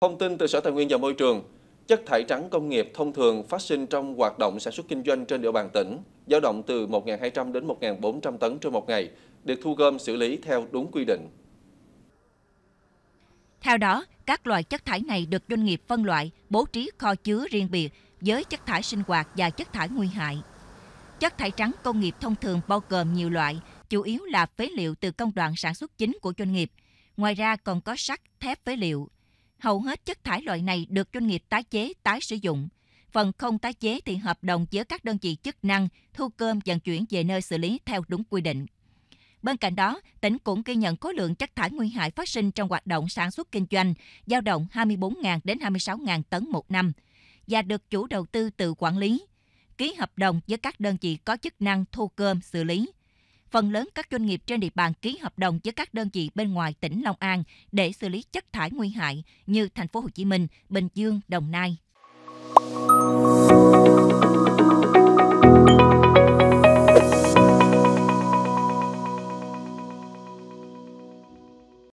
Thông tin từ Sở Tài nguyên và Môi trường, chất thải trắng công nghiệp thông thường phát sinh trong hoạt động sản xuất kinh doanh trên địa bàn tỉnh, dao động từ 1.200 đến 1.400 tấn trên một ngày, được thu gom xử lý theo đúng quy định. Theo đó, các loại chất thải này được doanh nghiệp phân loại, bố trí kho chứa riêng biệt với chất thải sinh hoạt và chất thải nguy hại. Chất thải trắng công nghiệp thông thường bao gồm nhiều loại, chủ yếu là phế liệu từ công đoạn sản xuất chính của doanh nghiệp. Ngoài ra còn có sắt, thép phế liệu, Hầu hết chất thải loại này được doanh nghiệp tái chế, tái sử dụng. Phần không tái chế thì hợp đồng giữa các đơn vị chức năng thu cơm vận chuyển về nơi xử lý theo đúng quy định. Bên cạnh đó, tỉnh cũng ghi nhận khối lượng chất thải nguy hại phát sinh trong hoạt động sản xuất kinh doanh dao động 24.000 đến 26.000 tấn một năm và được chủ đầu tư tự quản lý, ký hợp đồng với các đơn vị có chức năng thu cơm xử lý phần lớn các doanh nghiệp trên địa bàn ký hợp đồng với các đơn vị bên ngoài tỉnh Long An để xử lý chất thải nguy hại như thành phố Hồ Chí Minh, Bình Dương, Đồng Nai.